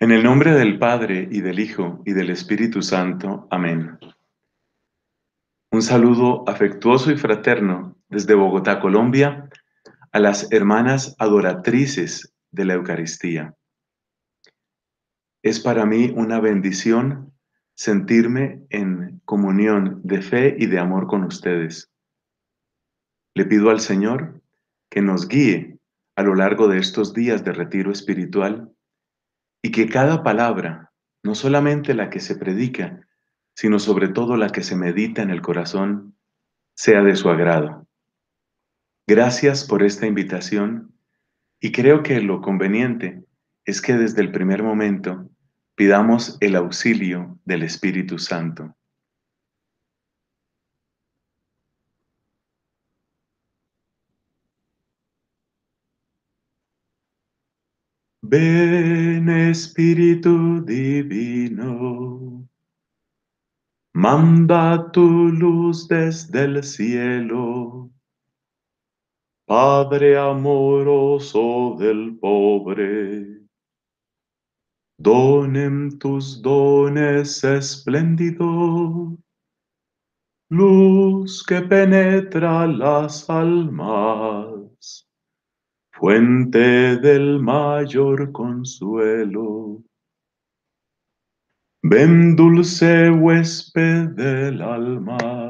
En el nombre del Padre y del Hijo y del Espíritu Santo. Amén. Un saludo afectuoso y fraterno desde Bogotá, Colombia, a las hermanas adoratrices de la Eucaristía. Es para mí una bendición sentirme en comunión de fe y de amor con ustedes. Le pido al Señor que nos guíe a lo largo de estos días de retiro espiritual y que cada palabra, no solamente la que se predica, sino sobre todo la que se medita en el corazón, sea de su agrado. Gracias por esta invitación y creo que lo conveniente es que desde el primer momento pidamos el auxilio del Espíritu Santo. Ven Espíritu Divino, manda tu luz desde el cielo. Padre amoroso del pobre, donen tus dones espléndido, luz que penetra las almas fuente del mayor consuelo. Ven dulce huésped del alma,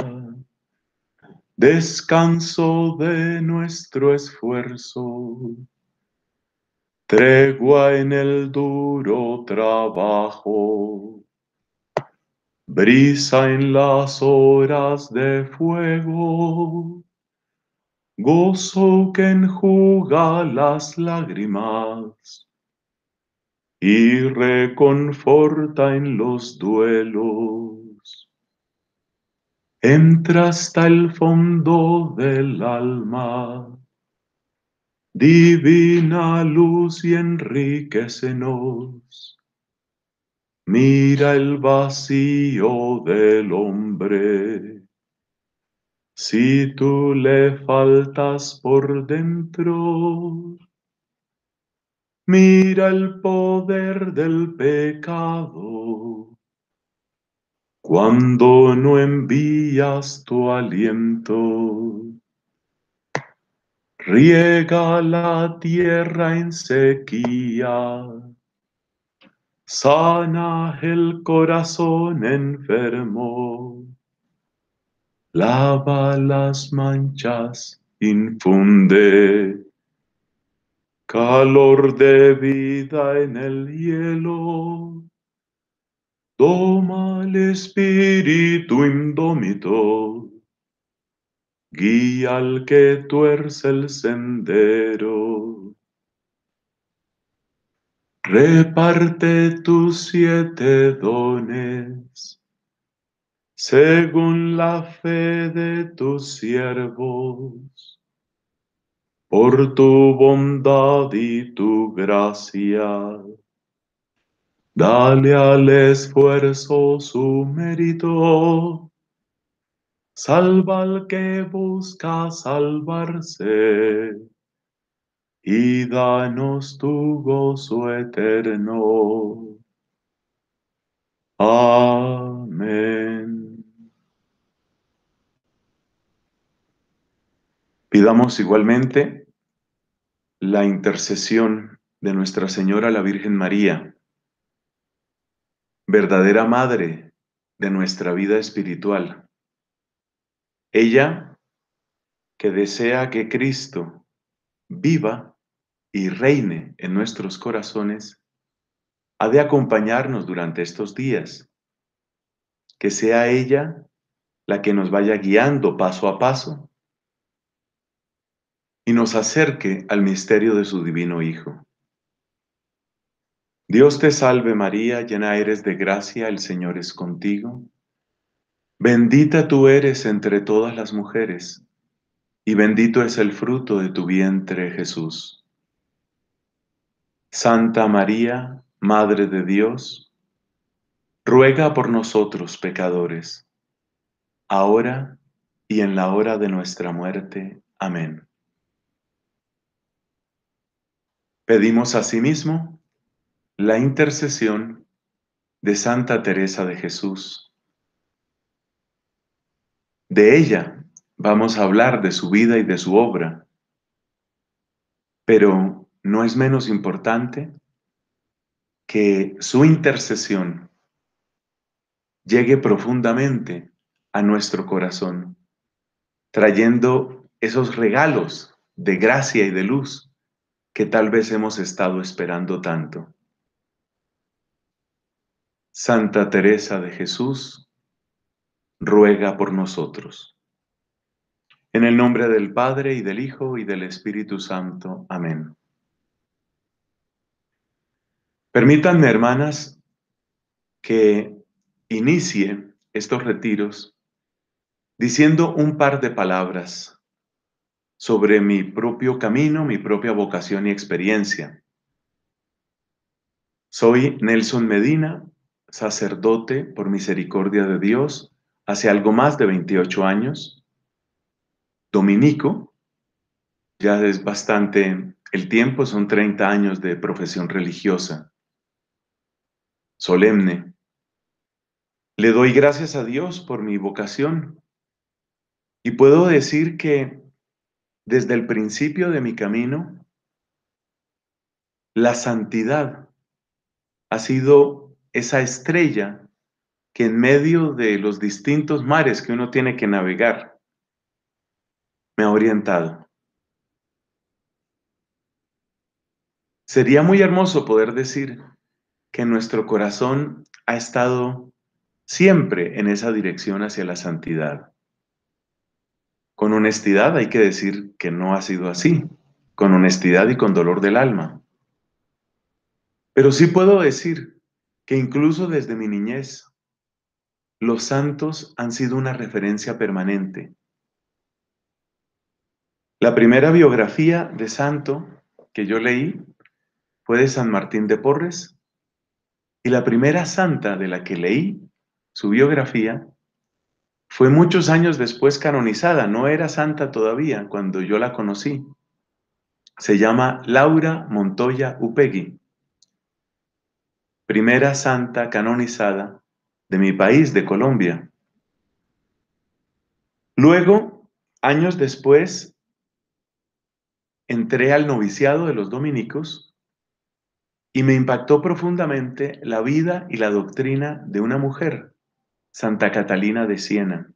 descanso de nuestro esfuerzo, tregua en el duro trabajo, brisa en las horas de fuego, gozo que enjuga las lágrimas y reconforta en los duelos. Entra hasta el fondo del alma, divina luz y enriquecenos. Mira el vacío del hombre si tú le faltas por dentro, mira el poder del pecado. Cuando no envías tu aliento, riega la tierra en sequía, sana el corazón enfermo lava las manchas, infunde calor de vida en el hielo. Toma el espíritu indómito, guía al que tuerce el sendero. Reparte tus siete dones según la fe de tus siervos, por tu bondad y tu gracia. Dale al esfuerzo su mérito, salva al que busca salvarse, y danos tu gozo eterno. Amén. Pidamos igualmente la intercesión de Nuestra Señora la Virgen María, verdadera madre de nuestra vida espiritual. Ella que desea que Cristo viva y reine en nuestros corazones, ha de acompañarnos durante estos días. Que sea ella la que nos vaya guiando paso a paso y nos acerque al misterio de su divino Hijo. Dios te salve María, llena eres de gracia, el Señor es contigo. Bendita tú eres entre todas las mujeres, y bendito es el fruto de tu vientre Jesús. Santa María, Madre de Dios, ruega por nosotros pecadores, ahora y en la hora de nuestra muerte. Amén. Pedimos asimismo la intercesión de Santa Teresa de Jesús. De ella vamos a hablar de su vida y de su obra, pero no es menos importante que su intercesión llegue profundamente a nuestro corazón, trayendo esos regalos de gracia y de luz que tal vez hemos estado esperando tanto. Santa Teresa de Jesús, ruega por nosotros. En el nombre del Padre y del Hijo y del Espíritu Santo. Amén. Permítanme, hermanas, que inicie estos retiros diciendo un par de palabras sobre mi propio camino, mi propia vocación y experiencia. Soy Nelson Medina, sacerdote por misericordia de Dios, hace algo más de 28 años, dominico, ya es bastante el tiempo, son 30 años de profesión religiosa, solemne. Le doy gracias a Dios por mi vocación y puedo decir que desde el principio de mi camino, la santidad ha sido esa estrella que en medio de los distintos mares que uno tiene que navegar, me ha orientado. Sería muy hermoso poder decir que nuestro corazón ha estado siempre en esa dirección hacia la santidad. Con honestidad hay que decir que no ha sido así, con honestidad y con dolor del alma. Pero sí puedo decir que incluso desde mi niñez, los santos han sido una referencia permanente. La primera biografía de santo que yo leí fue de San Martín de Porres y la primera santa de la que leí su biografía fue muchos años después canonizada, no era santa todavía cuando yo la conocí. Se llama Laura Montoya Upegui, primera santa canonizada de mi país, de Colombia. Luego, años después, entré al noviciado de los dominicos y me impactó profundamente la vida y la doctrina de una mujer Santa Catalina de Siena.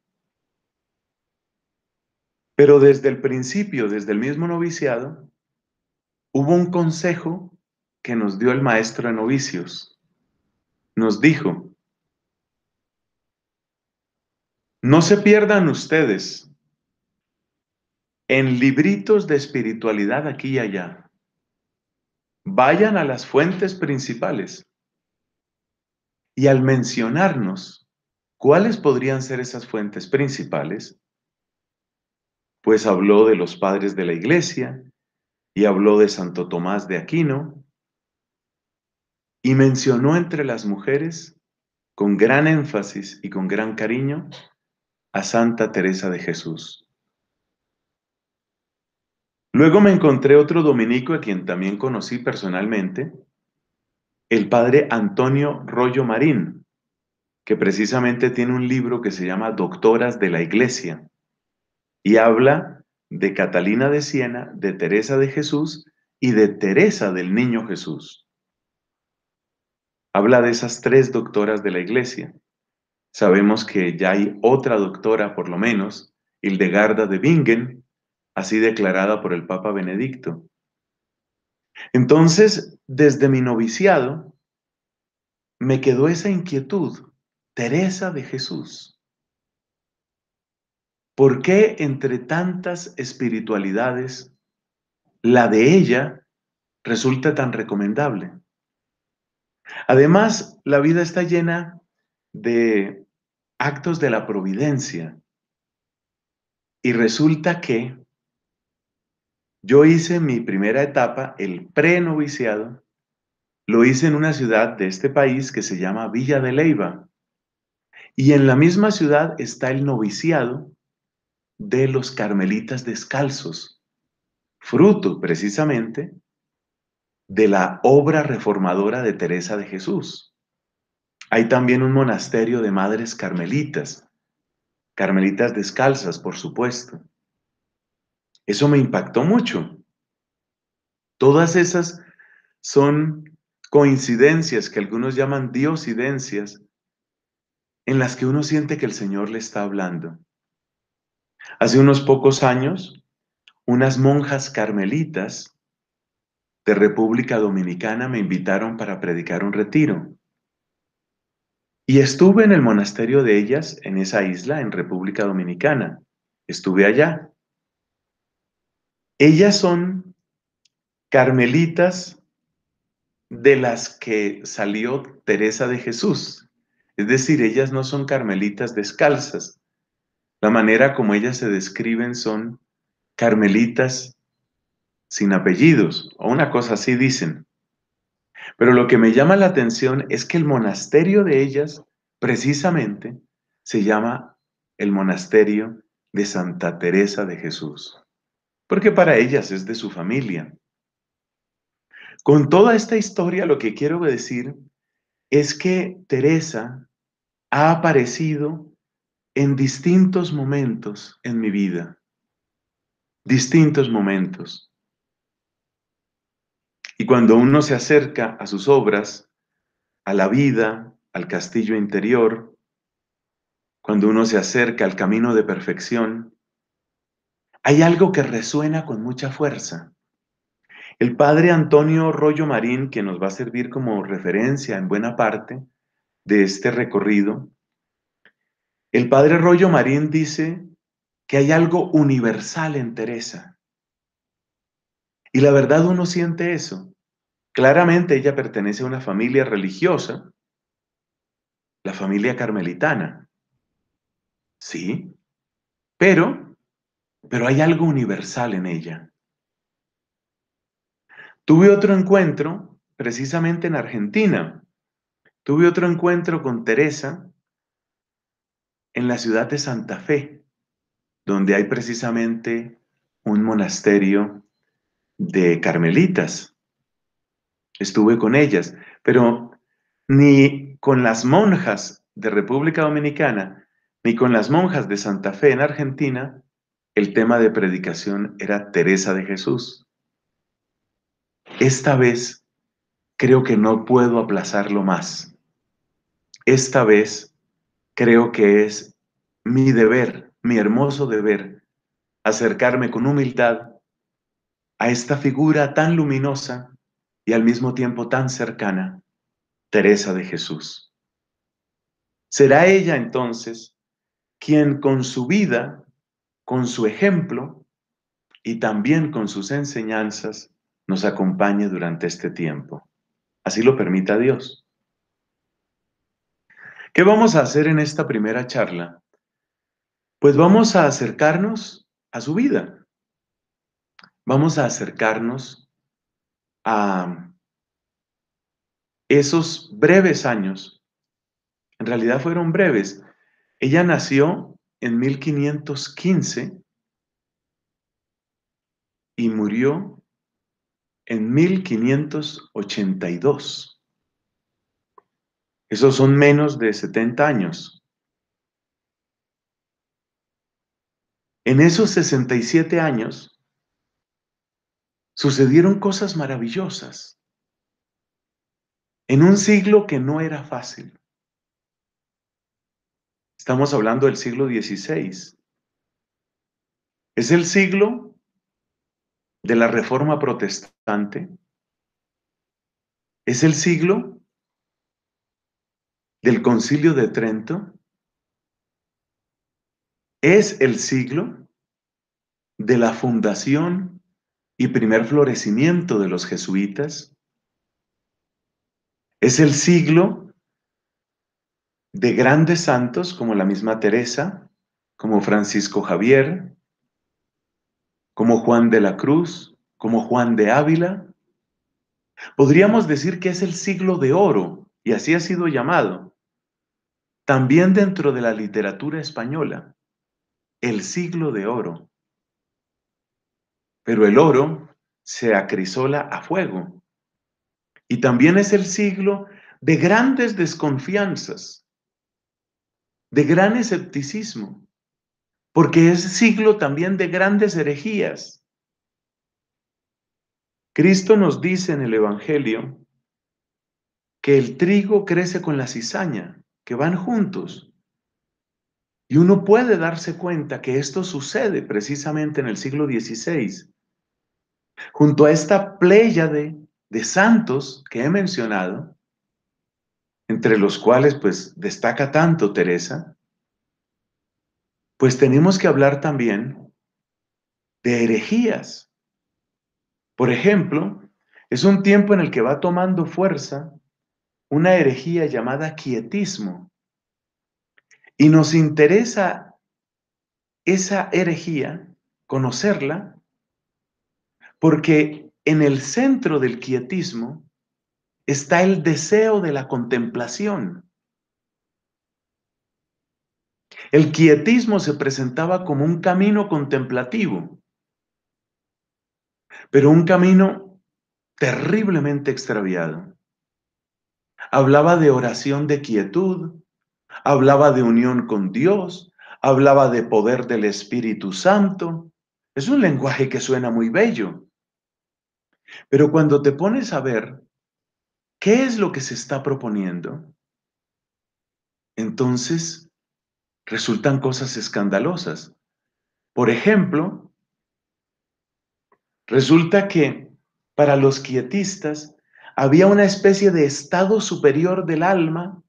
Pero desde el principio, desde el mismo noviciado, hubo un consejo que nos dio el maestro de novicios. Nos dijo, no se pierdan ustedes en libritos de espiritualidad aquí y allá. Vayan a las fuentes principales. Y al mencionarnos ¿Cuáles podrían ser esas fuentes principales? Pues habló de los padres de la iglesia y habló de Santo Tomás de Aquino y mencionó entre las mujeres con gran énfasis y con gran cariño a Santa Teresa de Jesús. Luego me encontré otro dominico a quien también conocí personalmente, el padre Antonio Rollo Marín, que precisamente tiene un libro que se llama Doctoras de la Iglesia y habla de Catalina de Siena, de Teresa de Jesús y de Teresa del Niño Jesús. Habla de esas tres doctoras de la Iglesia. Sabemos que ya hay otra doctora, por lo menos, Hildegarda de Bingen, así declarada por el Papa Benedicto. Entonces, desde mi noviciado, me quedó esa inquietud Teresa de Jesús. ¿Por qué entre tantas espiritualidades la de ella resulta tan recomendable? Además, la vida está llena de actos de la providencia. Y resulta que yo hice mi primera etapa, el prenoviciado, lo hice en una ciudad de este país que se llama Villa de Leiva, y en la misma ciudad está el noviciado de los carmelitas descalzos, fruto precisamente de la obra reformadora de Teresa de Jesús. Hay también un monasterio de madres carmelitas, carmelitas descalzas, por supuesto. Eso me impactó mucho. Todas esas son coincidencias que algunos llaman diosidencias, en las que uno siente que el Señor le está hablando. Hace unos pocos años, unas monjas carmelitas de República Dominicana me invitaron para predicar un retiro. Y estuve en el monasterio de ellas, en esa isla, en República Dominicana. Estuve allá. Ellas son carmelitas de las que salió Teresa de Jesús, es decir, ellas no son carmelitas descalzas. La manera como ellas se describen son carmelitas sin apellidos, o una cosa así dicen. Pero lo que me llama la atención es que el monasterio de ellas, precisamente, se llama el monasterio de Santa Teresa de Jesús, porque para ellas es de su familia. Con toda esta historia lo que quiero decir es que Teresa ha aparecido en distintos momentos en mi vida. Distintos momentos. Y cuando uno se acerca a sus obras, a la vida, al castillo interior, cuando uno se acerca al camino de perfección, hay algo que resuena con mucha fuerza. El padre Antonio Rollo Marín, que nos va a servir como referencia en buena parte, de este recorrido, el padre Rollo Marín dice que hay algo universal en Teresa. Y la verdad uno siente eso. Claramente ella pertenece a una familia religiosa, la familia carmelitana. Sí, pero, pero hay algo universal en ella. Tuve otro encuentro precisamente en Argentina Tuve otro encuentro con Teresa en la ciudad de Santa Fe, donde hay precisamente un monasterio de carmelitas. Estuve con ellas, pero ni con las monjas de República Dominicana, ni con las monjas de Santa Fe en Argentina, el tema de predicación era Teresa de Jesús. Esta vez creo que no puedo aplazarlo más esta vez creo que es mi deber, mi hermoso deber, acercarme con humildad a esta figura tan luminosa y al mismo tiempo tan cercana, Teresa de Jesús. Será ella entonces quien con su vida, con su ejemplo y también con sus enseñanzas nos acompañe durante este tiempo. Así lo permita Dios. ¿Qué vamos a hacer en esta primera charla? Pues vamos a acercarnos a su vida. Vamos a acercarnos a esos breves años. En realidad fueron breves. Ella nació en 1515 y murió en 1582. Esos son menos de 70 años. En esos 67 años sucedieron cosas maravillosas. En un siglo que no era fácil. Estamos hablando del siglo XVI. Es el siglo de la Reforma Protestante. Es el siglo del concilio de Trento es el siglo de la fundación y primer florecimiento de los jesuitas. Es el siglo de grandes santos como la misma Teresa, como Francisco Javier, como Juan de la Cruz, como Juan de Ávila. Podríamos decir que es el siglo de oro y así ha sido llamado, también dentro de la literatura española, el siglo de oro. Pero el oro se acrisola a fuego y también es el siglo de grandes desconfianzas, de gran escepticismo, porque es siglo también de grandes herejías. Cristo nos dice en el Evangelio que el trigo crece con la cizaña, que van juntos. Y uno puede darse cuenta que esto sucede precisamente en el siglo XVI, junto a esta pléyade de santos que he mencionado, entre los cuales pues destaca tanto Teresa, pues tenemos que hablar también de herejías. Por ejemplo, es un tiempo en el que va tomando fuerza una herejía llamada quietismo. Y nos interesa esa herejía, conocerla, porque en el centro del quietismo está el deseo de la contemplación. El quietismo se presentaba como un camino contemplativo, pero un camino terriblemente extraviado hablaba de oración de quietud, hablaba de unión con Dios, hablaba de poder del Espíritu Santo. Es un lenguaje que suena muy bello. Pero cuando te pones a ver qué es lo que se está proponiendo, entonces resultan cosas escandalosas. Por ejemplo, resulta que para los quietistas había una especie de estado superior del alma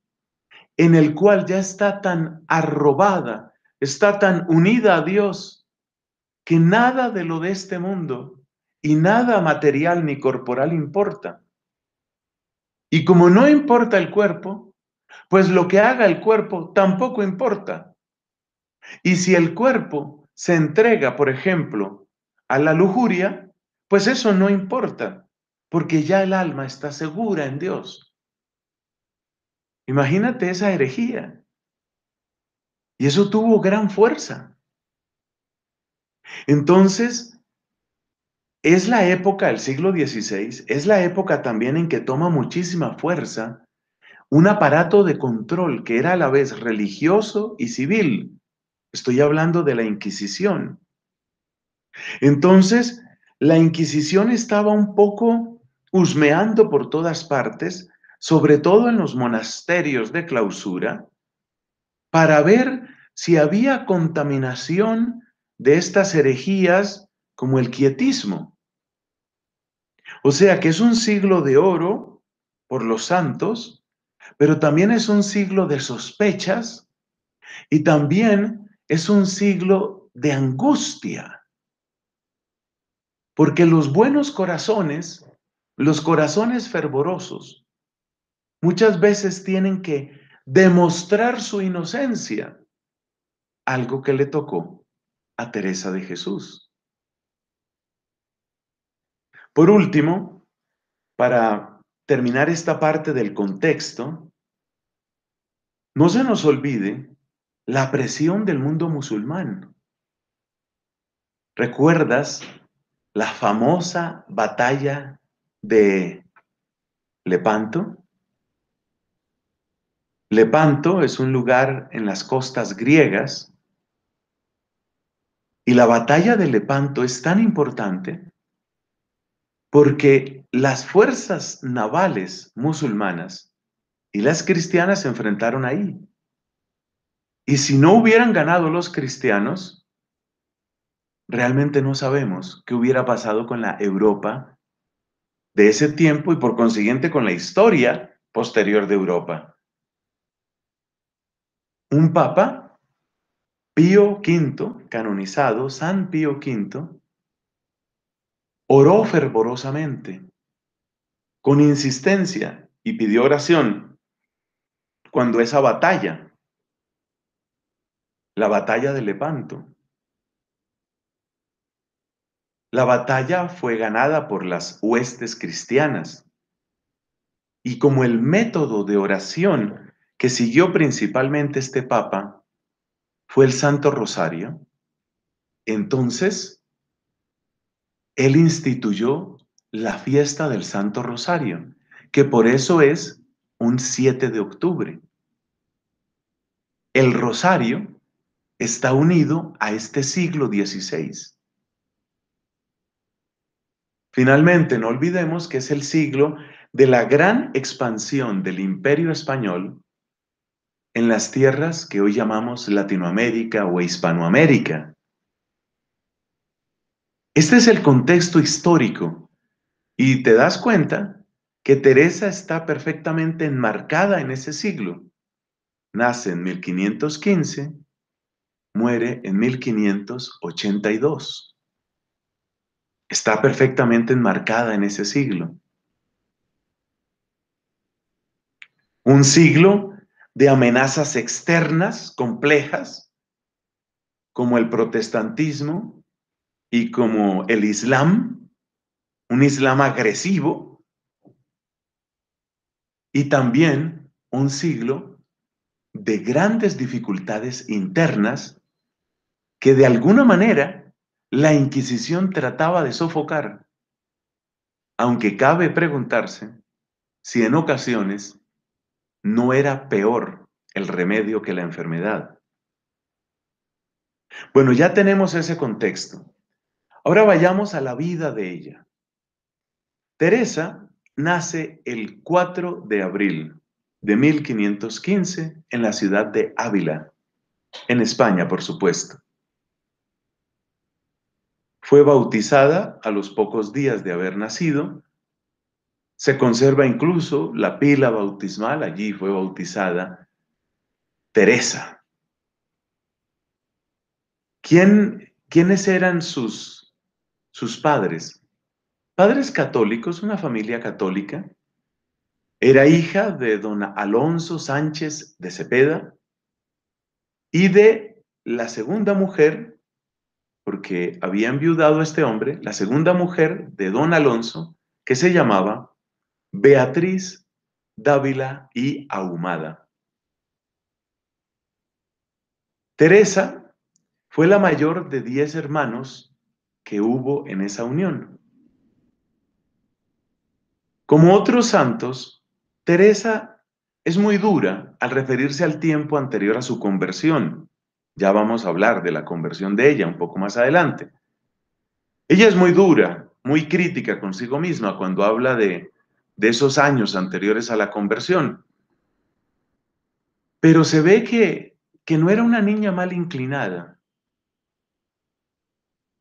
en el cual ya está tan arrobada, está tan unida a Dios, que nada de lo de este mundo y nada material ni corporal importa. Y como no importa el cuerpo, pues lo que haga el cuerpo tampoco importa. Y si el cuerpo se entrega, por ejemplo, a la lujuria, pues eso no importa porque ya el alma está segura en Dios. Imagínate esa herejía. Y eso tuvo gran fuerza. Entonces, es la época del siglo XVI, es la época también en que toma muchísima fuerza un aparato de control que era a la vez religioso y civil. Estoy hablando de la Inquisición. Entonces, la Inquisición estaba un poco husmeando por todas partes, sobre todo en los monasterios de clausura, para ver si había contaminación de estas herejías como el quietismo. O sea que es un siglo de oro por los santos, pero también es un siglo de sospechas y también es un siglo de angustia. Porque los buenos corazones los corazones fervorosos muchas veces tienen que demostrar su inocencia, algo que le tocó a Teresa de Jesús. Por último, para terminar esta parte del contexto, no se nos olvide la presión del mundo musulmán. ¿Recuerdas la famosa batalla de Lepanto. Lepanto es un lugar en las costas griegas y la batalla de Lepanto es tan importante porque las fuerzas navales musulmanas y las cristianas se enfrentaron ahí. Y si no hubieran ganado los cristianos, realmente no sabemos qué hubiera pasado con la Europa de ese tiempo y por consiguiente con la historia posterior de Europa. Un papa, Pío V, canonizado, San Pío V, oró fervorosamente, con insistencia, y pidió oración cuando esa batalla, la batalla de Lepanto, la batalla fue ganada por las huestes cristianas. Y como el método de oración que siguió principalmente este papa fue el Santo Rosario, entonces él instituyó la fiesta del Santo Rosario, que por eso es un 7 de octubre. El rosario está unido a este siglo XVI Finalmente, no olvidemos que es el siglo de la gran expansión del imperio español en las tierras que hoy llamamos Latinoamérica o Hispanoamérica. Este es el contexto histórico y te das cuenta que Teresa está perfectamente enmarcada en ese siglo. Nace en 1515, muere en 1582 está perfectamente enmarcada en ese siglo. Un siglo de amenazas externas complejas, como el protestantismo y como el Islam, un Islam agresivo, y también un siglo de grandes dificultades internas que de alguna manera la Inquisición trataba de sofocar, aunque cabe preguntarse si en ocasiones no era peor el remedio que la enfermedad. Bueno, ya tenemos ese contexto. Ahora vayamos a la vida de ella. Teresa nace el 4 de abril de 1515 en la ciudad de Ávila, en España, por supuesto. Fue bautizada a los pocos días de haber nacido. Se conserva incluso la pila bautismal, allí fue bautizada Teresa. ¿Quién, ¿Quiénes eran sus, sus padres? Padres católicos, una familia católica. Era hija de don Alonso Sánchez de Cepeda y de la segunda mujer porque había enviudado a este hombre la segunda mujer de don Alonso, que se llamaba Beatriz Dávila y Ahumada. Teresa fue la mayor de diez hermanos que hubo en esa unión. Como otros santos, Teresa es muy dura al referirse al tiempo anterior a su conversión ya vamos a hablar de la conversión de ella un poco más adelante. Ella es muy dura, muy crítica consigo misma cuando habla de, de esos años anteriores a la conversión. Pero se ve que, que no era una niña mal inclinada.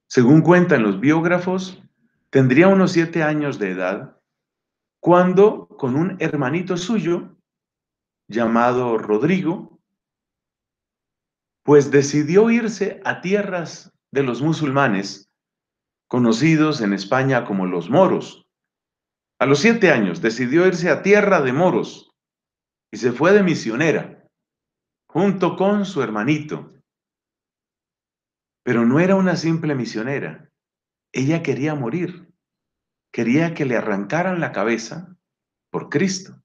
Según cuentan los biógrafos, tendría unos siete años de edad cuando con un hermanito suyo llamado Rodrigo pues decidió irse a tierras de los musulmanes, conocidos en España como los moros. A los siete años decidió irse a tierra de moros y se fue de misionera, junto con su hermanito. Pero no era una simple misionera, ella quería morir, quería que le arrancaran la cabeza por Cristo.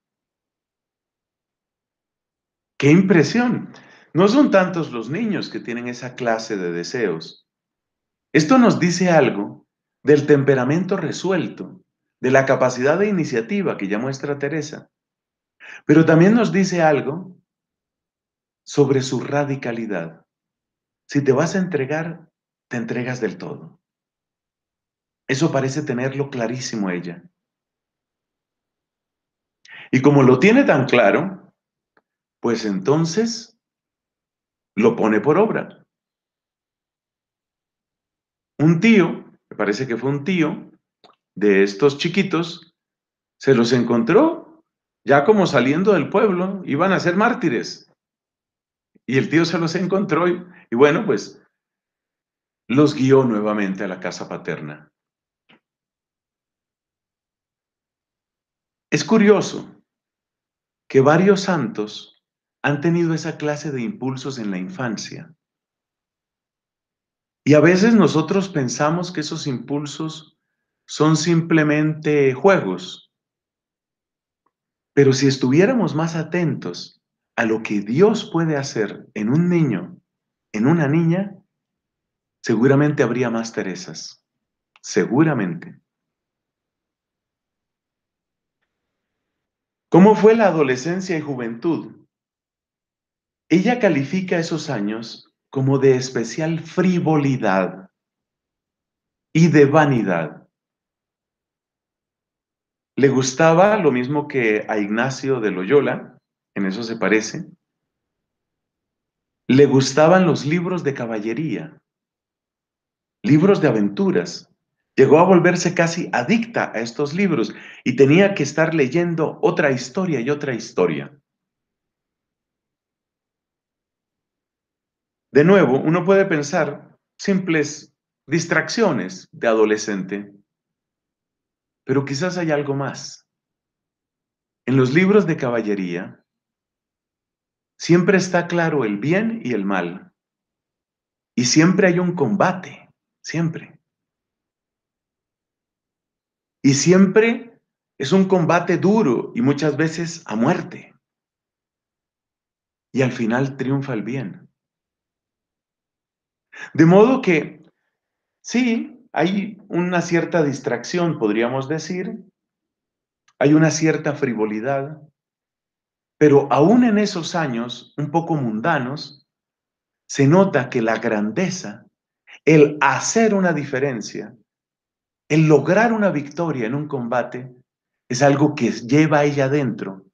¡Qué impresión! No son tantos los niños que tienen esa clase de deseos. Esto nos dice algo del temperamento resuelto, de la capacidad de iniciativa que ya muestra Teresa. Pero también nos dice algo sobre su radicalidad. Si te vas a entregar, te entregas del todo. Eso parece tenerlo clarísimo ella. Y como lo tiene tan claro, pues entonces lo pone por obra. Un tío, me parece que fue un tío de estos chiquitos, se los encontró ya como saliendo del pueblo, iban a ser mártires. Y el tío se los encontró y, bueno, pues los guió nuevamente a la casa paterna. Es curioso que varios santos han tenido esa clase de impulsos en la infancia. Y a veces nosotros pensamos que esos impulsos son simplemente juegos. Pero si estuviéramos más atentos a lo que Dios puede hacer en un niño, en una niña, seguramente habría más Teresas. Seguramente. ¿Cómo fue la adolescencia y juventud? Ella califica esos años como de especial frivolidad y de vanidad. Le gustaba lo mismo que a Ignacio de Loyola, en eso se parece. Le gustaban los libros de caballería, libros de aventuras. Llegó a volverse casi adicta a estos libros y tenía que estar leyendo otra historia y otra historia. De nuevo, uno puede pensar simples distracciones de adolescente, pero quizás hay algo más. En los libros de caballería siempre está claro el bien y el mal, y siempre hay un combate, siempre. Y siempre es un combate duro y muchas veces a muerte. Y al final triunfa el bien. De modo que, sí, hay una cierta distracción, podríamos decir, hay una cierta frivolidad, pero aún en esos años un poco mundanos, se nota que la grandeza, el hacer una diferencia, el lograr una victoria en un combate, es algo que lleva a ella dentro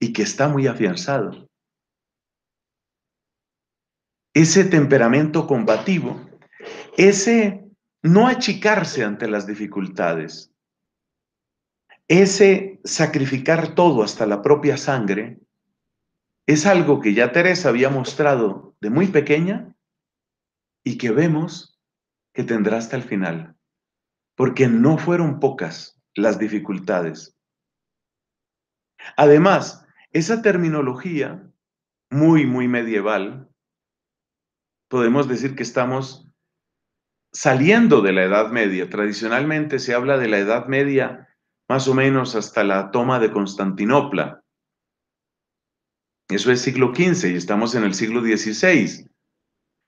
y que está muy afianzado ese temperamento combativo, ese no achicarse ante las dificultades, ese sacrificar todo hasta la propia sangre, es algo que ya Teresa había mostrado de muy pequeña y que vemos que tendrá hasta el final, porque no fueron pocas las dificultades. Además, esa terminología muy, muy medieval, podemos decir que estamos saliendo de la Edad Media. Tradicionalmente se habla de la Edad Media más o menos hasta la toma de Constantinopla. Eso es siglo XV y estamos en el siglo XVI.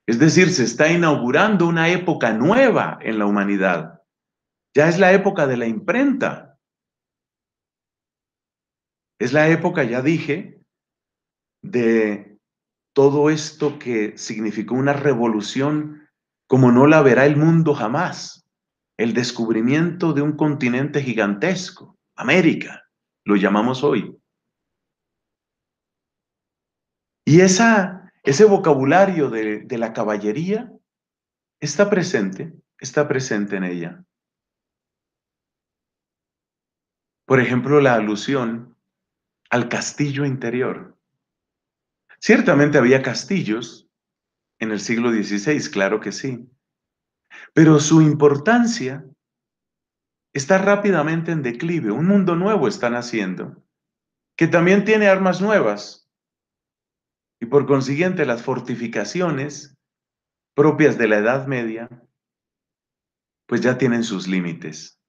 Es decir, se está inaugurando una época nueva en la humanidad. Ya es la época de la imprenta. Es la época, ya dije, de todo esto que significó una revolución como no la verá el mundo jamás, el descubrimiento de un continente gigantesco, América, lo llamamos hoy. Y esa, ese vocabulario de la caballería está presente, está presente en ella. Por ejemplo, la alusión al castillo interior. Ciertamente había castillos en el siglo XVI, claro que sí, pero su importancia está rápidamente en declive. Un mundo nuevo está naciendo, que también tiene armas nuevas. Y por consiguiente, las fortificaciones propias de la Edad Media, pues ya tienen sus límites.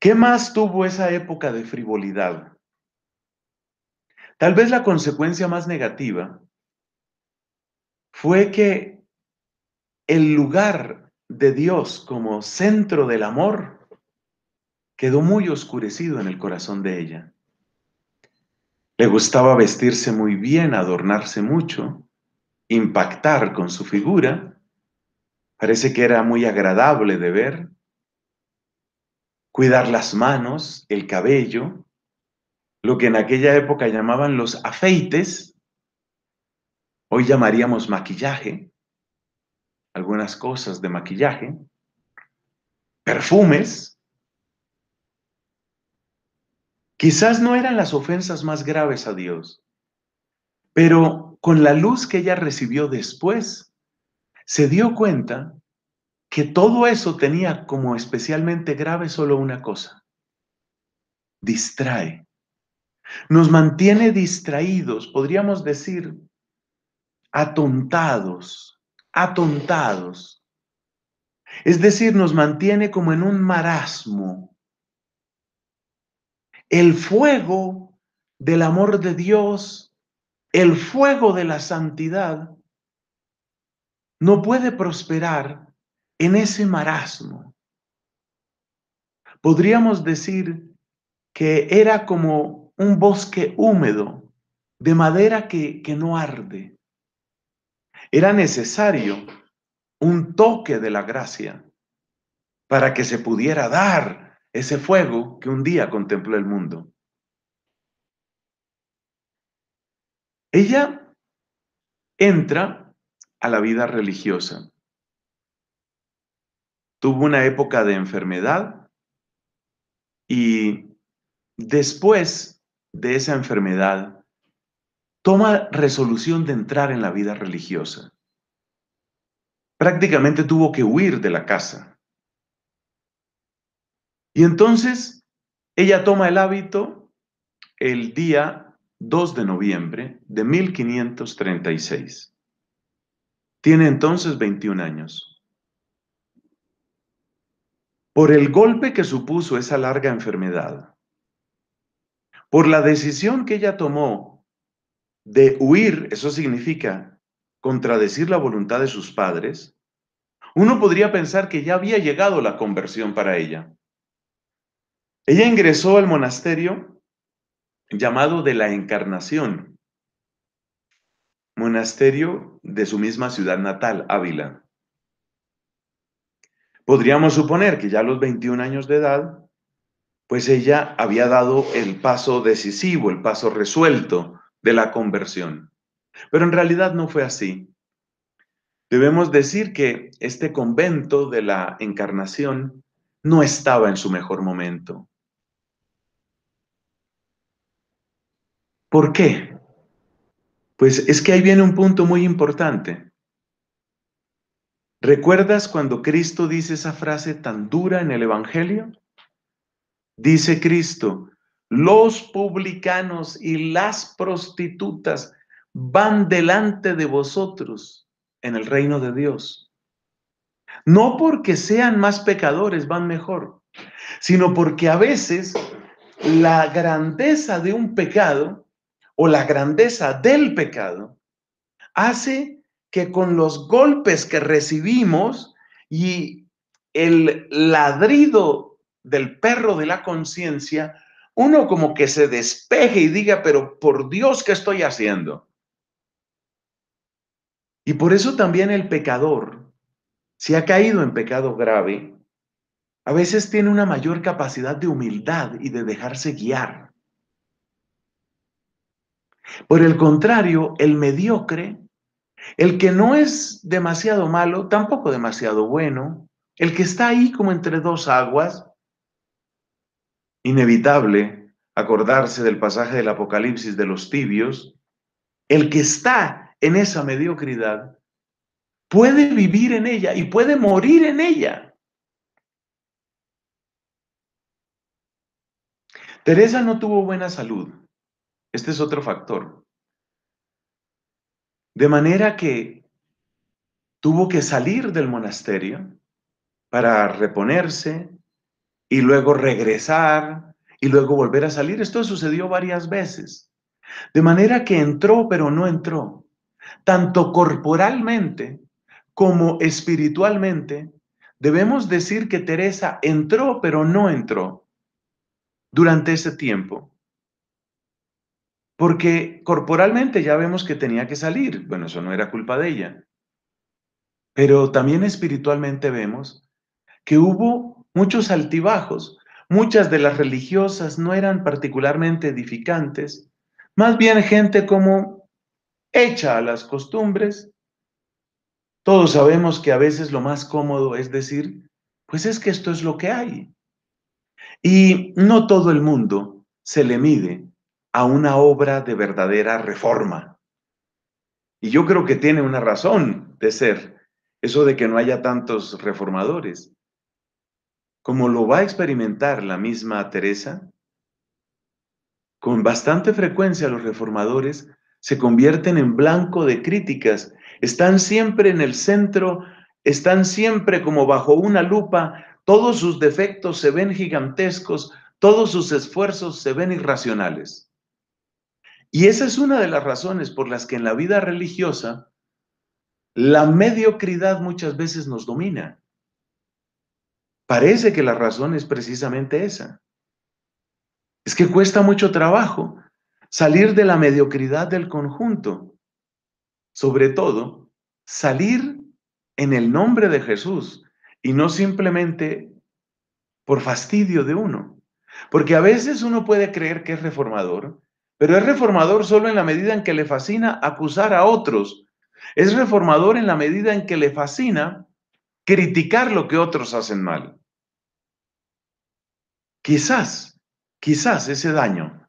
¿Qué más tuvo esa época de frivolidad? Tal vez la consecuencia más negativa fue que el lugar de Dios como centro del amor quedó muy oscurecido en el corazón de ella. Le gustaba vestirse muy bien, adornarse mucho, impactar con su figura. Parece que era muy agradable de ver. Cuidar las manos, el cabello, lo que en aquella época llamaban los afeites, hoy llamaríamos maquillaje, algunas cosas de maquillaje, perfumes. Quizás no eran las ofensas más graves a Dios, pero con la luz que ella recibió después, se dio cuenta que todo eso tenía como especialmente grave solo una cosa, distrae. Nos mantiene distraídos, podríamos decir, atontados, atontados. Es decir, nos mantiene como en un marasmo. El fuego del amor de Dios, el fuego de la santidad, no puede prosperar en ese marasmo. Podríamos decir que era como un bosque húmedo, de madera que, que no arde. Era necesario un toque de la gracia para que se pudiera dar ese fuego que un día contempló el mundo. Ella entra a la vida religiosa. Tuvo una época de enfermedad y después de esa enfermedad, toma resolución de entrar en la vida religiosa. Prácticamente tuvo que huir de la casa. Y entonces ella toma el hábito el día 2 de noviembre de 1536. Tiene entonces 21 años. Por el golpe que supuso esa larga enfermedad, por la decisión que ella tomó de huir, eso significa contradecir la voluntad de sus padres, uno podría pensar que ya había llegado la conversión para ella. Ella ingresó al monasterio llamado de la Encarnación, monasterio de su misma ciudad natal, Ávila. Podríamos suponer que ya a los 21 años de edad, pues ella había dado el paso decisivo, el paso resuelto de la conversión. Pero en realidad no fue así. Debemos decir que este convento de la encarnación no estaba en su mejor momento. ¿Por qué? Pues es que ahí viene un punto muy importante. ¿Recuerdas cuando Cristo dice esa frase tan dura en el Evangelio? Dice Cristo, los publicanos y las prostitutas van delante de vosotros en el reino de Dios. No porque sean más pecadores van mejor, sino porque a veces la grandeza de un pecado o la grandeza del pecado hace que con los golpes que recibimos y el ladrido del perro de la conciencia, uno como que se despeje y diga, pero por Dios, ¿qué estoy haciendo? Y por eso también el pecador, si ha caído en pecado grave, a veces tiene una mayor capacidad de humildad y de dejarse guiar. Por el contrario, el mediocre, el que no es demasiado malo, tampoco demasiado bueno, el que está ahí como entre dos aguas, inevitable acordarse del pasaje del Apocalipsis de los tibios, el que está en esa mediocridad puede vivir en ella y puede morir en ella. Teresa no tuvo buena salud. Este es otro factor. De manera que tuvo que salir del monasterio para reponerse, y luego regresar y luego volver a salir. Esto sucedió varias veces. De manera que entró, pero no entró, tanto corporalmente como espiritualmente. Debemos decir que Teresa entró, pero no entró durante ese tiempo. Porque corporalmente ya vemos que tenía que salir. Bueno, eso no era culpa de ella. Pero también espiritualmente vemos que hubo muchos altibajos. Muchas de las religiosas no eran particularmente edificantes, más bien gente como hecha a las costumbres. Todos sabemos que a veces lo más cómodo es decir, pues es que esto es lo que hay. Y no todo el mundo se le mide a una obra de verdadera reforma. Y yo creo que tiene una razón de ser eso de que no haya tantos reformadores como lo va a experimentar la misma Teresa, con bastante frecuencia los reformadores se convierten en blanco de críticas, están siempre en el centro, están siempre como bajo una lupa, todos sus defectos se ven gigantescos, todos sus esfuerzos se ven irracionales. Y esa es una de las razones por las que en la vida religiosa la mediocridad muchas veces nos domina. Parece que la razón es precisamente esa. Es que cuesta mucho trabajo salir de la mediocridad del conjunto. Sobre todo, salir en el nombre de Jesús y no simplemente por fastidio de uno. Porque a veces uno puede creer que es reformador, pero es reformador solo en la medida en que le fascina acusar a otros. Es reformador en la medida en que le fascina criticar lo que otros hacen mal. Quizás, quizás ese daño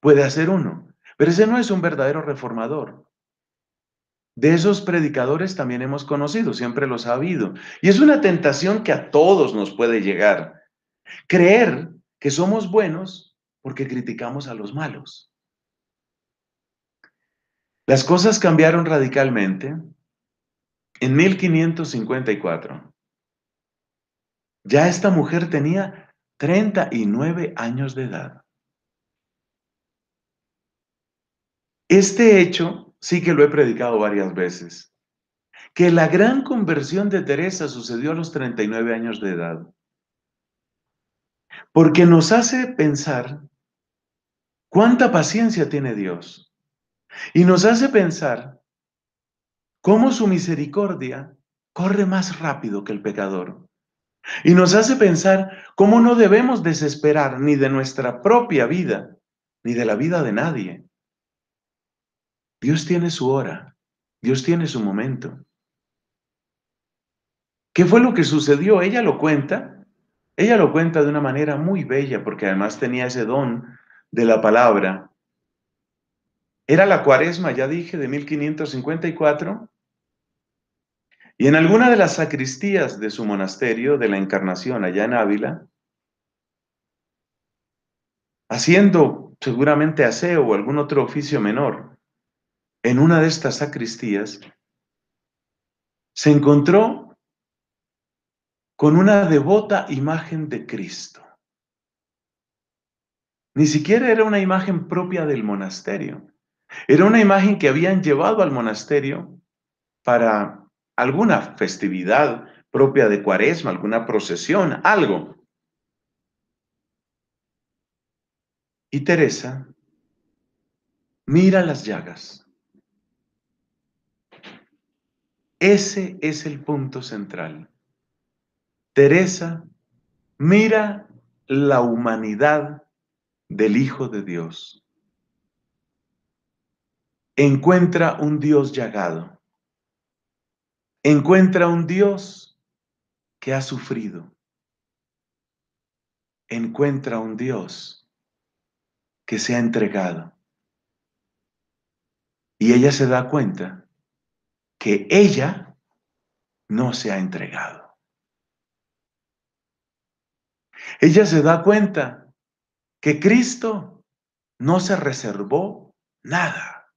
puede hacer uno, pero ese no es un verdadero reformador. De esos predicadores también hemos conocido, siempre los ha habido. Y es una tentación que a todos nos puede llegar. Creer que somos buenos porque criticamos a los malos. Las cosas cambiaron radicalmente en 1554, ya esta mujer tenía 39 años de edad. Este hecho sí que lo he predicado varias veces, que la gran conversión de Teresa sucedió a los 39 años de edad, porque nos hace pensar cuánta paciencia tiene Dios y nos hace pensar cómo su misericordia corre más rápido que el pecador. Y nos hace pensar cómo no debemos desesperar ni de nuestra propia vida, ni de la vida de nadie. Dios tiene su hora, Dios tiene su momento. ¿Qué fue lo que sucedió? Ella lo cuenta, ella lo cuenta de una manera muy bella, porque además tenía ese don de la palabra. Era la cuaresma, ya dije, de 1554, y en alguna de las sacristías de su monasterio de la Encarnación allá en Ávila, haciendo seguramente aseo o algún otro oficio menor, en una de estas sacristías, se encontró con una devota imagen de Cristo. Ni siquiera era una imagen propia del monasterio. Era una imagen que habían llevado al monasterio para alguna festividad propia de cuaresma, alguna procesión, algo. Y Teresa mira las llagas. Ese es el punto central. Teresa mira la humanidad del Hijo de Dios. Encuentra un Dios llagado. Encuentra un Dios que ha sufrido. Encuentra un Dios que se ha entregado. Y ella se da cuenta que ella no se ha entregado. Ella se da cuenta que Cristo no se reservó nada.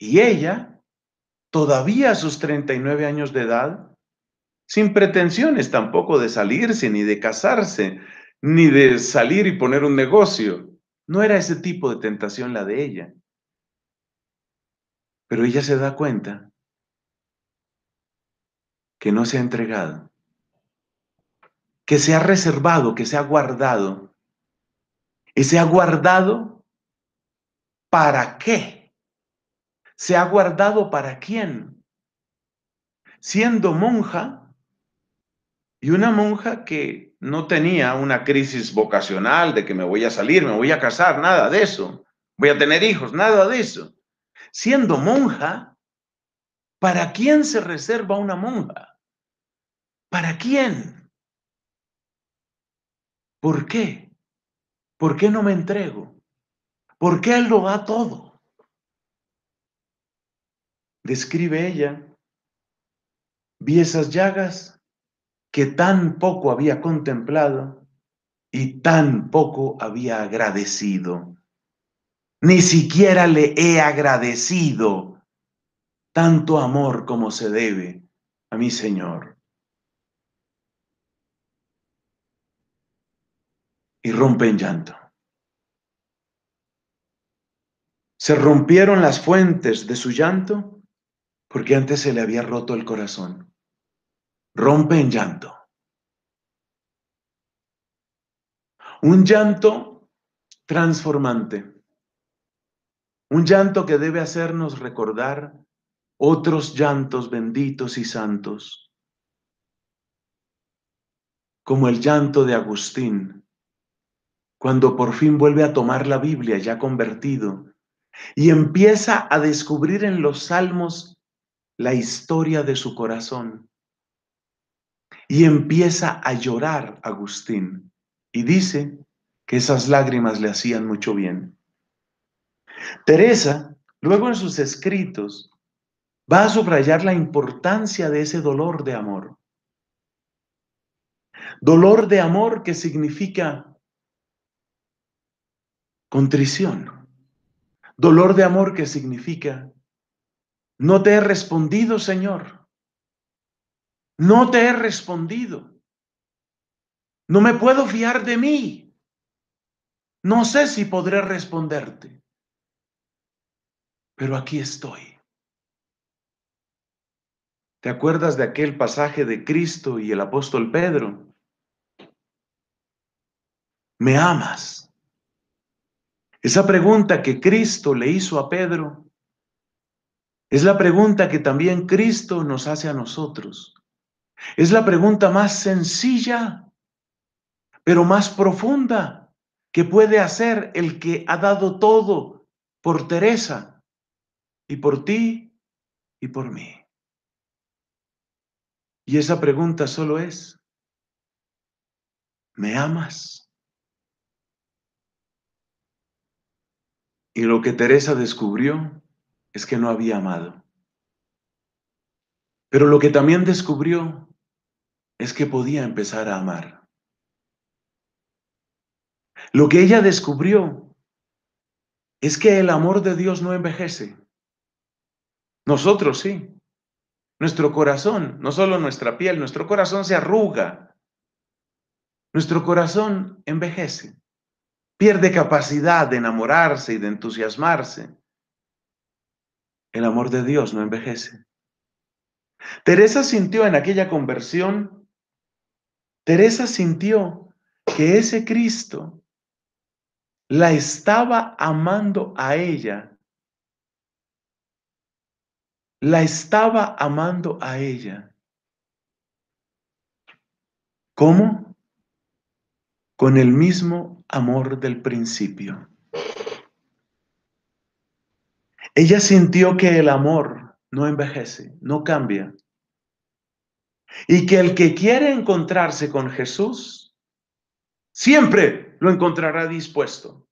Y ella todavía a sus 39 años de edad, sin pretensiones tampoco de salirse, ni de casarse, ni de salir y poner un negocio. No era ese tipo de tentación la de ella. Pero ella se da cuenta que no se ha entregado, que se ha reservado, que se ha guardado. Y se ha guardado para qué? se ha guardado para quién? Siendo monja y una monja que no tenía una crisis vocacional de que me voy a salir, me voy a casar, nada de eso. Voy a tener hijos, nada de eso. Siendo monja, ¿para quién se reserva una monja? ¿Para quién? ¿Por qué? ¿Por qué no me entrego? ¿Por qué Él lo da todo? describe ella, vi esas llagas que tan poco había contemplado y tan poco había agradecido. Ni siquiera le he agradecido tanto amor como se debe a mi Señor. Y rompe en llanto. Se rompieron las fuentes de su llanto porque antes se le había roto el corazón. Rompe en llanto. Un llanto transformante. Un llanto que debe hacernos recordar otros llantos benditos y santos, como el llanto de Agustín, cuando por fin vuelve a tomar la Biblia ya convertido y empieza a descubrir en los salmos la historia de su corazón. Y empieza a llorar Agustín y dice que esas lágrimas le hacían mucho bien. Teresa, luego en sus escritos, va a subrayar la importancia de ese dolor de amor. Dolor de amor que significa contrición. Dolor de amor que significa no te he respondido, Señor. No te he respondido. No me puedo fiar de mí. No sé si podré responderte. Pero aquí estoy. ¿Te acuerdas de aquel pasaje de Cristo y el apóstol Pedro? ¿Me amas? Esa pregunta que Cristo le hizo a Pedro es la pregunta que también Cristo nos hace a nosotros. Es la pregunta más sencilla, pero más profunda que puede hacer el que ha dado todo por Teresa y por ti y por mí. Y esa pregunta solo es, ¿me amas? Y lo que Teresa descubrió es que no había amado. Pero lo que también descubrió es que podía empezar a amar. Lo que ella descubrió es que el amor de Dios no envejece. Nosotros sí. Nuestro corazón, no solo nuestra piel, nuestro corazón se arruga. Nuestro corazón envejece. Pierde capacidad de enamorarse y de entusiasmarse. El amor de Dios no envejece. Teresa sintió en aquella conversión, Teresa sintió que ese Cristo la estaba amando a ella, la estaba amando a ella. ¿Cómo? Con el mismo amor del principio. Ella sintió que el amor no envejece, no cambia. Y que el que quiere encontrarse con Jesús, siempre lo encontrará dispuesto.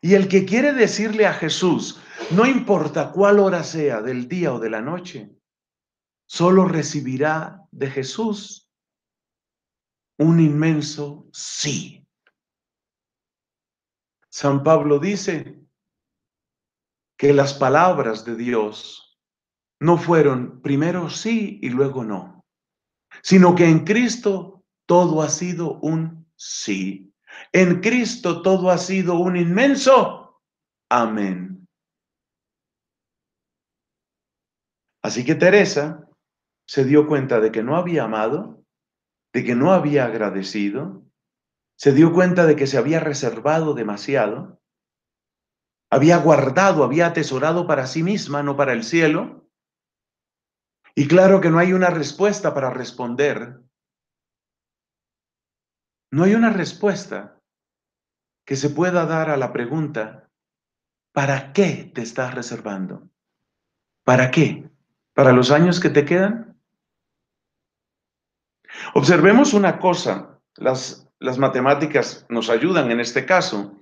Y el que quiere decirle a Jesús, no importa cuál hora sea del día o de la noche, solo recibirá de Jesús un inmenso sí. San Pablo dice, que las palabras de Dios no fueron primero sí y luego no, sino que en Cristo todo ha sido un sí. En Cristo todo ha sido un inmenso amén. Así que Teresa se dio cuenta de que no había amado, de que no había agradecido, se dio cuenta de que se había reservado demasiado, había guardado, había atesorado para sí misma, no para el cielo. Y claro que no hay una respuesta para responder. No hay una respuesta que se pueda dar a la pregunta, ¿para qué te estás reservando? ¿Para qué? ¿Para los años que te quedan? Observemos una cosa, las, las matemáticas nos ayudan en este caso.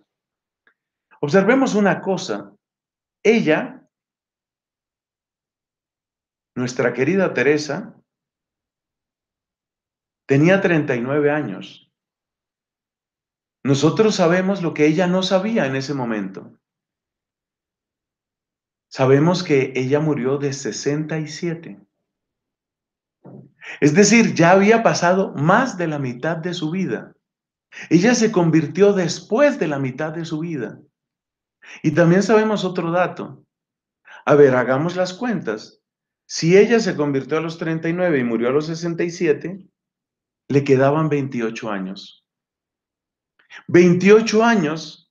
Observemos una cosa. Ella, nuestra querida Teresa, tenía 39 años. Nosotros sabemos lo que ella no sabía en ese momento. Sabemos que ella murió de 67. Es decir, ya había pasado más de la mitad de su vida. Ella se convirtió después de la mitad de su vida. Y también sabemos otro dato. A ver, hagamos las cuentas. Si ella se convirtió a los 39 y murió a los 67, le quedaban 28 años. 28 años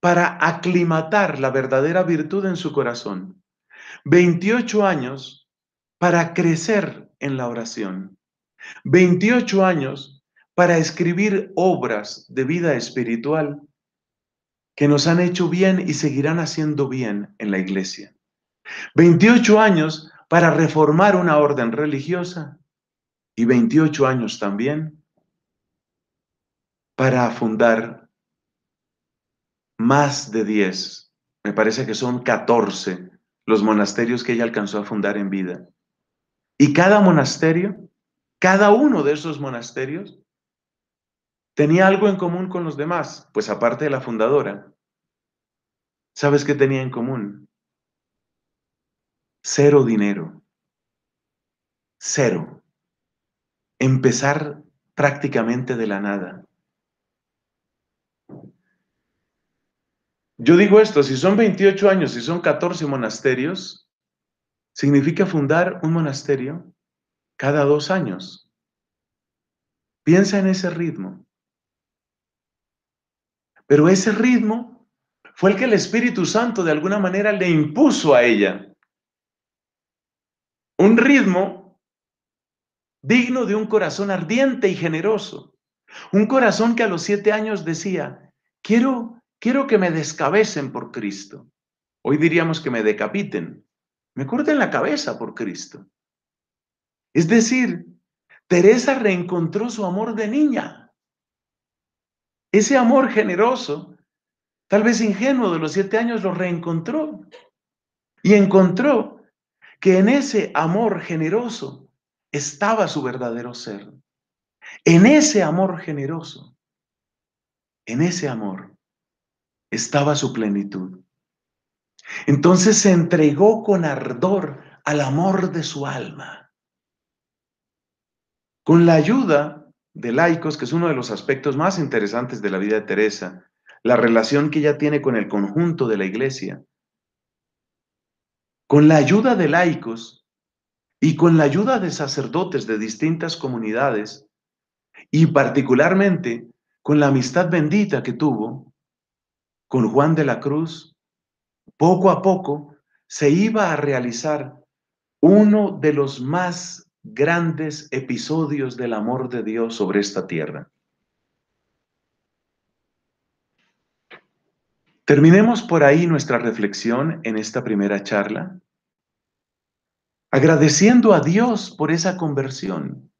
para aclimatar la verdadera virtud en su corazón. 28 años para crecer en la oración. 28 años para escribir obras de vida espiritual que nos han hecho bien y seguirán haciendo bien en la iglesia. 28 años para reformar una orden religiosa y 28 años también para fundar más de 10, me parece que son 14 los monasterios que ella alcanzó a fundar en vida. Y cada monasterio, cada uno de esos monasterios, ¿Tenía algo en común con los demás? Pues aparte de la fundadora, ¿sabes qué tenía en común? Cero dinero. Cero. Empezar prácticamente de la nada. Yo digo esto, si son 28 años, y son 14 monasterios, significa fundar un monasterio cada dos años. Piensa en ese ritmo. Pero ese ritmo fue el que el Espíritu Santo de alguna manera le impuso a ella. Un ritmo digno de un corazón ardiente y generoso. Un corazón que a los siete años decía, quiero, quiero que me descabecen por Cristo. Hoy diríamos que me decapiten, me corten la cabeza por Cristo. Es decir, Teresa reencontró su amor de niña. Ese amor generoso, tal vez ingenuo de los siete años, lo reencontró y encontró que en ese amor generoso estaba su verdadero ser. En ese amor generoso, en ese amor estaba su plenitud. Entonces se entregó con ardor al amor de su alma. Con la ayuda de laicos, que es uno de los aspectos más interesantes de la vida de Teresa, la relación que ella tiene con el conjunto de la iglesia. Con la ayuda de laicos y con la ayuda de sacerdotes de distintas comunidades, y particularmente con la amistad bendita que tuvo con Juan de la Cruz, poco a poco se iba a realizar uno de los más grandes episodios del amor de Dios sobre esta tierra. Terminemos por ahí nuestra reflexión en esta primera charla, agradeciendo a Dios por esa conversión,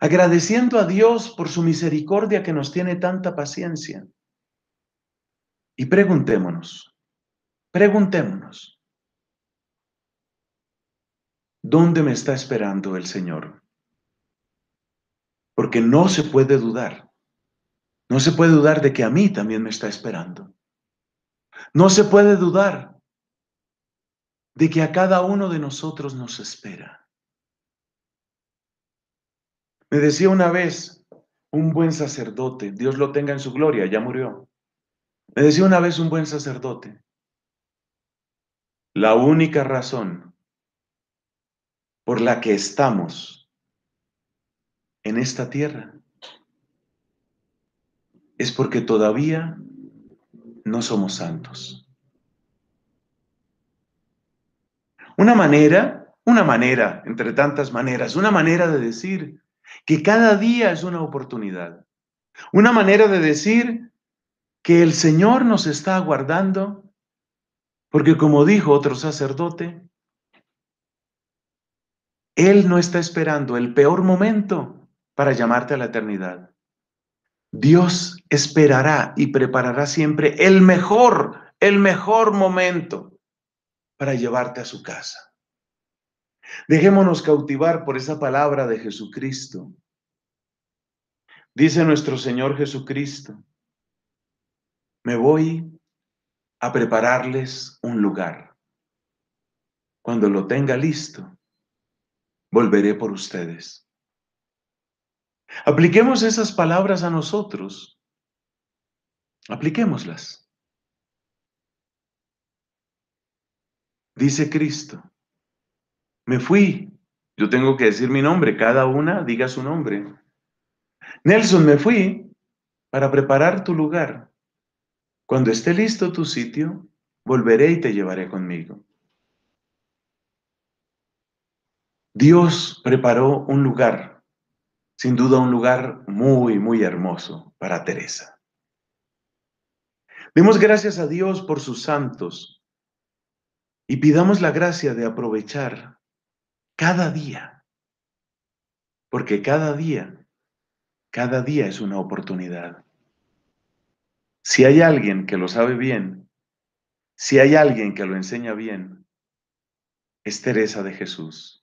agradeciendo a Dios por su misericordia que nos tiene tanta paciencia. Y preguntémonos, preguntémonos, ¿Dónde me está esperando el Señor? Porque no se puede dudar. No se puede dudar de que a mí también me está esperando. No se puede dudar de que a cada uno de nosotros nos espera. Me decía una vez un buen sacerdote, Dios lo tenga en su gloria, ya murió. Me decía una vez un buen sacerdote, la única razón por la que estamos en esta tierra es porque todavía no somos santos. Una manera, una manera, entre tantas maneras, una manera de decir que cada día es una oportunidad. Una manera de decir que el Señor nos está aguardando, porque como dijo otro sacerdote, él no está esperando el peor momento para llamarte a la eternidad. Dios esperará y preparará siempre el mejor, el mejor momento para llevarte a su casa. Dejémonos cautivar por esa palabra de Jesucristo. Dice nuestro Señor Jesucristo, me voy a prepararles un lugar. Cuando lo tenga listo, volveré por ustedes. Apliquemos esas palabras a nosotros. Apliquémoslas. Dice Cristo, me fui. Yo tengo que decir mi nombre, cada una diga su nombre. Nelson, me fui para preparar tu lugar. Cuando esté listo tu sitio, volveré y te llevaré conmigo. Dios preparó un lugar, sin duda un lugar muy, muy hermoso para Teresa. Demos gracias a Dios por sus santos y pidamos la gracia de aprovechar cada día, porque cada día, cada día es una oportunidad. Si hay alguien que lo sabe bien, si hay alguien que lo enseña bien, es Teresa de Jesús.